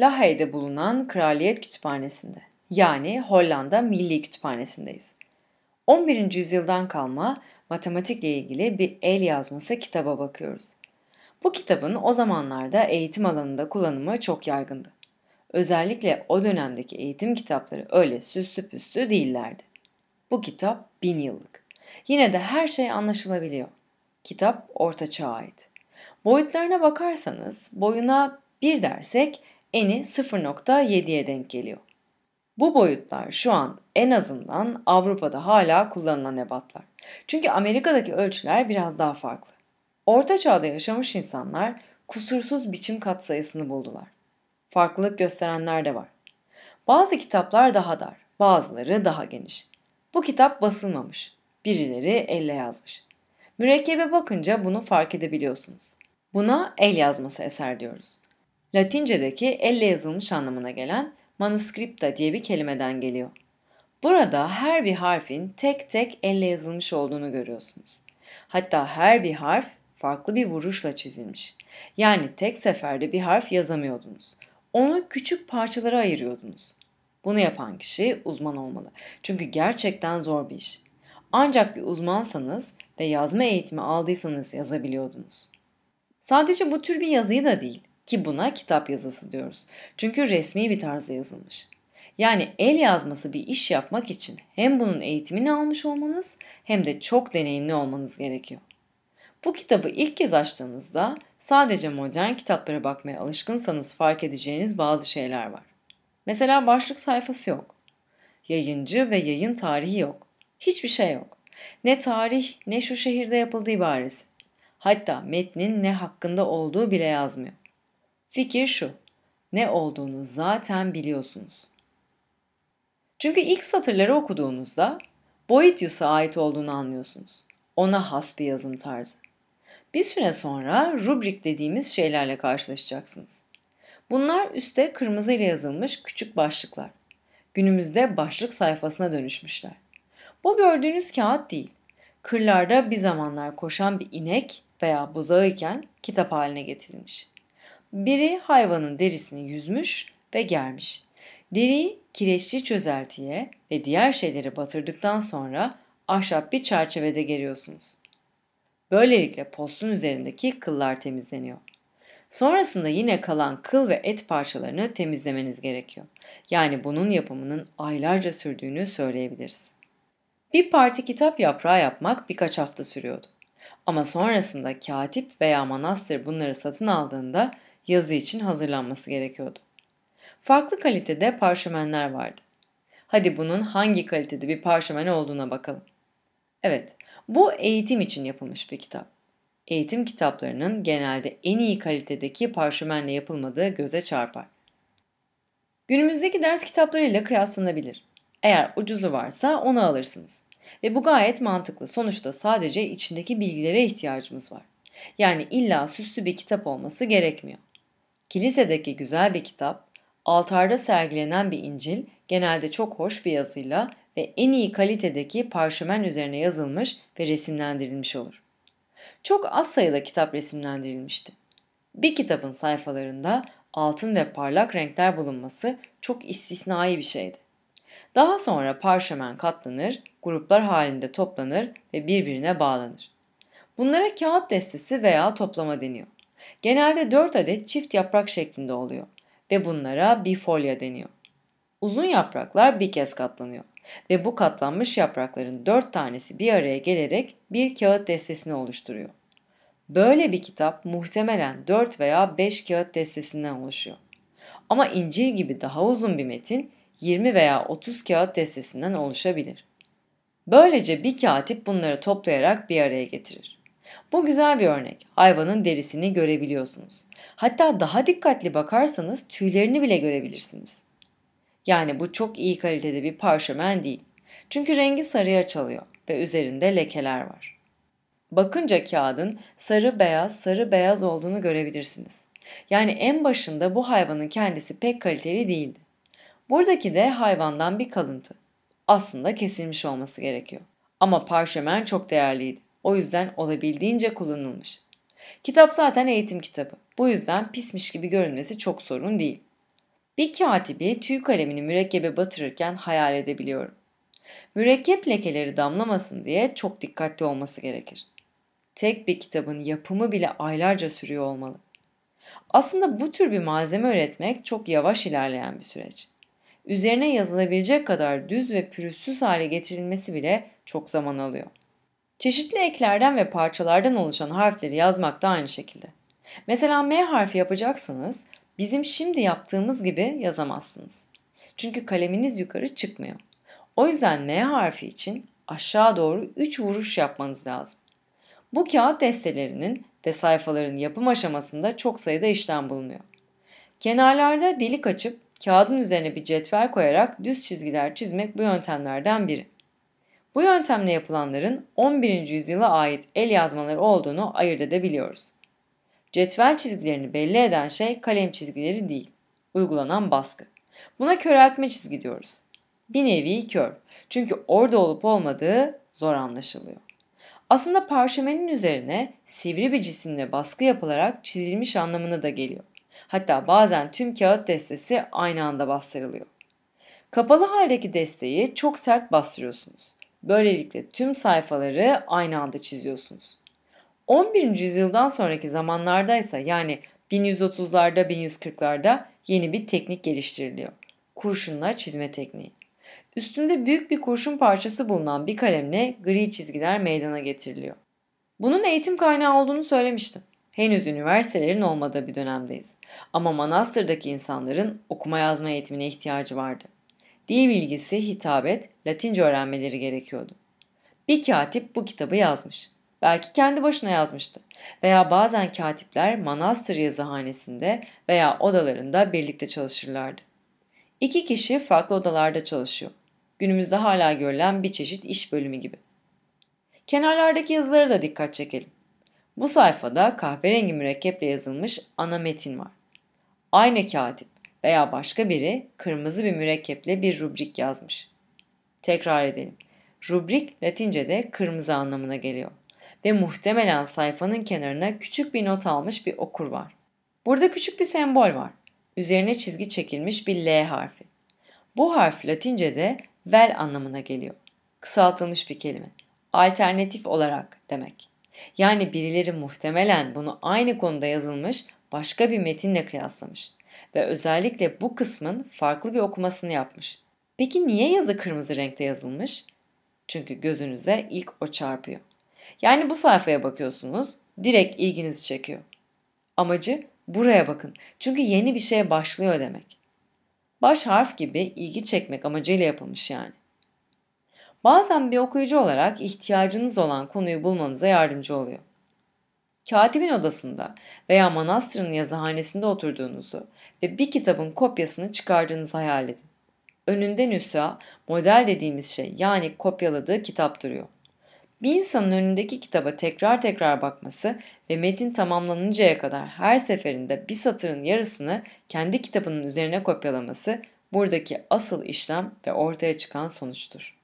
Lahey'de bulunan Kraliyet Kütüphanesi'nde yani Hollanda Milli Kütüphanesi'ndeyiz. 11. yüzyıldan kalma matematikle ilgili bir el yazması kitaba bakıyoruz. Bu kitabın o zamanlarda eğitim alanında kullanımı çok yaygındı. Özellikle o dönemdeki eğitim kitapları öyle süslü püslü değillerdi. Bu kitap bin yıllık. Yine de her şey anlaşılabiliyor. Kitap orta çağa ait. Boyutlarına bakarsanız boyuna bir dersek eni 0.7'ye denk geliyor. Bu boyutlar şu an en azından Avrupa'da hala kullanılan ebatlar. Çünkü Amerika'daki ölçüler biraz daha farklı. Orta çağda yaşamış insanlar kusursuz biçim katsayısını buldular. Farklılık gösterenler de var. Bazı kitaplar daha dar, bazıları daha geniş. Bu kitap basılmamış. Birileri elle yazmış. Mürekkebe bakınca bunu fark edebiliyorsunuz. Buna el yazması eser diyoruz. Latince'deki elle yazılmış anlamına gelen manuscripta diye bir kelimeden geliyor. Burada her bir harfin tek tek elle yazılmış olduğunu görüyorsunuz. Hatta her bir harf farklı bir vuruşla çizilmiş. Yani tek seferde bir harf yazamıyordunuz. Onu küçük parçalara ayırıyordunuz. Bunu yapan kişi uzman olmalı. Çünkü gerçekten zor bir iş. Ancak bir uzmansanız ve yazma eğitimi aldıysanız yazabiliyordunuz. Sadece bu tür bir yazıyı da değil, ki buna kitap yazısı diyoruz. Çünkü resmi bir tarzda yazılmış. Yani el yazması bir iş yapmak için hem bunun eğitimini almış olmanız hem de çok deneyimli olmanız gerekiyor. Bu kitabı ilk kez açtığınızda sadece modern kitaplara bakmaya alışkınsanız fark edeceğiniz bazı şeyler var. Mesela başlık sayfası yok. Yayıncı ve yayın tarihi yok. Hiçbir şey yok. Ne tarih ne şu şehirde yapıldığı ibaresi. Hatta metnin ne hakkında olduğu bile yazmıyor. Fikir şu. Ne olduğunu zaten biliyorsunuz. Çünkü ilk satırları okuduğunuzda Boetius'a ait olduğunu anlıyorsunuz. Ona has bir yazım tarzı. Bir süre sonra rubrik dediğimiz şeylerle karşılaşacaksınız. Bunlar üste kırmızı ile yazılmış küçük başlıklar. Günümüzde başlık sayfasına dönüşmüşler. Bu gördüğünüz kağıt değil. Kırlarda bir zamanlar koşan bir inek veya buzağı iken kitap haline getirilmiş. Biri hayvanın derisini yüzmüş ve germiş. Deriyi kireçli çözeltiye ve diğer şeylere batırdıktan sonra ahşap bir çerçevede geriyorsunuz. Böylelikle postun üzerindeki kıllar temizleniyor. Sonrasında yine kalan kıl ve et parçalarını temizlemeniz gerekiyor. Yani bunun yapımının aylarca sürdüğünü söyleyebiliriz. Bir parti kitap yaprağı yapmak birkaç hafta sürüyordu. Ama sonrasında katip veya manastır bunları satın aldığında yazı için hazırlanması gerekiyordu. Farklı kalitede parşömenler vardı. Hadi bunun hangi kalitede bir parşömen olduğuna bakalım. Evet, bu eğitim için yapılmış bir kitap. Eğitim kitaplarının genelde en iyi kalitedeki parşömenle yapılmadığı göze çarpar. Günümüzdeki ders kitaplarıyla kıyaslanabilir. Eğer ucuzu varsa onu alırsınız. Ve bu gayet mantıklı. Sonuçta sadece içindeki bilgilere ihtiyacımız var. Yani illa süslü bir kitap olması gerekmiyor. Kilisedeki güzel bir kitap, altarda sergilenen bir İncil genelde çok hoş bir yazıyla ve en iyi kalitedeki parşömen üzerine yazılmış ve resimlendirilmiş olur. Çok az sayıda kitap resimlendirilmişti. Bir kitabın sayfalarında altın ve parlak renkler bulunması çok istisnai bir şeydi. Daha sonra parşömen katlanır, gruplar halinde toplanır ve birbirine bağlanır. Bunlara kağıt destesi veya toplama deniyor. Genelde 4 adet çift yaprak şeklinde oluyor ve bunlara bifolya deniyor. Uzun yapraklar bir kez katlanıyor ve bu katlanmış yaprakların 4 tanesi bir araya gelerek bir kağıt destesini oluşturuyor. Böyle bir kitap muhtemelen 4 veya 5 kağıt destesinden oluşuyor. Ama İncil gibi daha uzun bir metin 20 veya 30 kağıt destesinden oluşabilir. Böylece bir katip bunları toplayarak bir araya getirir. Bu güzel bir örnek. Hayvanın derisini görebiliyorsunuz. Hatta daha dikkatli bakarsanız tüylerini bile görebilirsiniz. Yani bu çok iyi kalitede bir parşömen değil. Çünkü rengi sarıya çalıyor ve üzerinde lekeler var. Bakınca kağıdın sarı beyaz sarı beyaz olduğunu görebilirsiniz. Yani en başında bu hayvanın kendisi pek kaliteli değildi. Buradaki de hayvandan bir kalıntı. Aslında kesilmiş olması gerekiyor. Ama parşömen çok değerliydi. O yüzden olabildiğince kullanılmış. Kitap zaten eğitim kitabı. Bu yüzden pismiş gibi görünmesi çok sorun değil. Bir katibi tüy kalemini mürekkebe batırırken hayal edebiliyorum. Mürekkep lekeleri damlamasın diye çok dikkatli olması gerekir. Tek bir kitabın yapımı bile aylarca sürüyor olmalı. Aslında bu tür bir malzeme üretmek çok yavaş ilerleyen bir süreç. Üzerine yazılabilecek kadar düz ve pürüzsüz hale getirilmesi bile çok zaman alıyor. Çeşitli eklerden ve parçalardan oluşan harfleri yazmak da aynı şekilde. Mesela M harfi yapacaksanız bizim şimdi yaptığımız gibi yazamazsınız. Çünkü kaleminiz yukarı çıkmıyor. O yüzden M harfi için aşağı doğru 3 vuruş yapmanız lazım. Bu kağıt destelerinin ve sayfaların yapım aşamasında çok sayıda işlem bulunuyor. Kenarlarda delik açıp kağıdın üzerine bir cetvel koyarak düz çizgiler çizmek bu yöntemlerden biri. Bu yöntemle yapılanların 11. yüzyıla ait el yazmaları olduğunu ayırt edebiliyoruz. Cetvel çizgilerini belli eden şey kalem çizgileri değil, uygulanan baskı. Buna köreltme çizgi diyoruz. Bir nevi kör. Çünkü orada olup olmadığı zor anlaşılıyor. Aslında parşömenin üzerine sivri bir cisimle baskı yapılarak çizilmiş anlamına da geliyor. Hatta bazen tüm kağıt destesi aynı anda bastırılıyor. Kapalı haldeki desteği çok sert bastırıyorsunuz. Böylelikle tüm sayfaları aynı anda çiziyorsunuz. 11. yüzyıldan sonraki zamanlarda ise yani 1130'larda 1140'larda yeni bir teknik geliştiriliyor. Kurşunla çizme tekniği. Üstünde büyük bir kurşun parçası bulunan bir kalemle gri çizgiler meydana getiriliyor. Bunun eğitim kaynağı olduğunu söylemiştim. Henüz üniversitelerin olmadığı bir dönemdeyiz. Ama manastırdaki insanların okuma yazma eğitimine ihtiyacı vardı dil bilgisi, hitabet, Latince öğrenmeleri gerekiyordu. Bir katip bu kitabı yazmış. Belki kendi başına yazmıştı. Veya bazen katipler manastır yazıhanesinde veya odalarında birlikte çalışırlardı. İki kişi farklı odalarda çalışıyor. Günümüzde hala görülen bir çeşit iş bölümü gibi. Kenarlardaki yazılara da dikkat çekelim. Bu sayfada kahverengi mürekkeple yazılmış ana metin var. Aynı katip veya başka biri kırmızı bir mürekkeple bir rubrik yazmış. Tekrar edelim. Rubrik Latince'de kırmızı anlamına geliyor ve muhtemelen sayfanın kenarına küçük bir not almış bir okur var. Burada küçük bir sembol var. Üzerine çizgi çekilmiş bir L harfi. Bu harf Latince'de vel anlamına geliyor. Kısaltılmış bir kelime. Alternatif olarak demek. Yani birileri muhtemelen bunu aynı konuda yazılmış başka bir metinle kıyaslamış ve özellikle bu kısmın farklı bir okumasını yapmış. Peki niye yazı kırmızı renkte yazılmış? Çünkü gözünüze ilk o çarpıyor. Yani bu sayfaya bakıyorsunuz, direkt ilginizi çekiyor. Amacı buraya bakın. Çünkü yeni bir şeye başlıyor demek. Baş harf gibi ilgi çekmek amacıyla yapılmış yani. Bazen bir okuyucu olarak ihtiyacınız olan konuyu bulmanıza yardımcı oluyor katibin odasında veya manastırın yazıhanesinde oturduğunuzu ve bir kitabın kopyasını çıkardığınızı hayal edin. Önünde nüsa, model dediğimiz şey yani kopyaladığı kitap duruyor. Bir insanın önündeki kitaba tekrar tekrar bakması ve metin tamamlanıncaya kadar her seferinde bir satırın yarısını kendi kitabının üzerine kopyalaması buradaki asıl işlem ve ortaya çıkan sonuçtur.